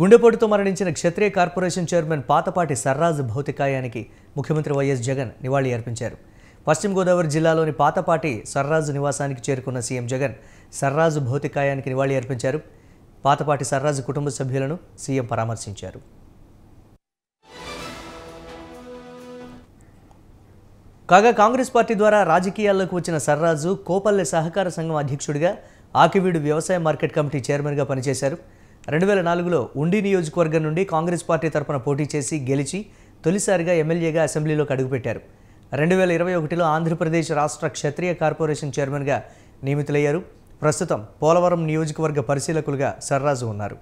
గుండెపోటుతో మరణించిన Kshatriya corporation chairman Pathapati Sarraju భౌతికాయానికి ముఖ్యమంత్రి వైఎస్ జగన్ నివాళి అర్పించారు పశ్చిమ గోదావరి జిల్లాలోని పాతపాటి సర్రాజు నివాసానికి చేరుకున్న సీఎం జగన్ సర్రాజు భౌతికాయానికి నివాళి అర్పించారు పాతపాటి సర్రాజు కుటుంబ సభ్యులను సీఎం పరామర్శించారు కాగా కాంగ్రెస్ పార్టీ ద్వారా రాజకీయాల్లోకి వచ్చిన సర్రాజు కోపల్లె సహకార సంఘం అధ్యక్షుడిగా ఆకివీడు వ్యవసాయ మార్కెట్ కమిటీ చైర్మన్గా పనిచేశారు రెండు వేల నాలుగులో ఉండి నియోజకవర్గం నుండి కాంగ్రెస్ పార్టీ తరఫున పోటీ చేసి గెలిచి తొలిసారిగా ఎమ్మెల్యేగా అసెంబ్లీలోకి అడుగుపెట్టారు రెండు వేల ఇరవై ఒకటిలో ఆంధ్రప్రదేశ్ రాష్ట్ర క్షత్రియ కార్పొరేషన్ చైర్మన్గా నియమితులయ్యారు ప్రస్తుతం పోలవరం నియోజకవర్గ పరిశీలకులుగా సర్రాజు ఉన్నారు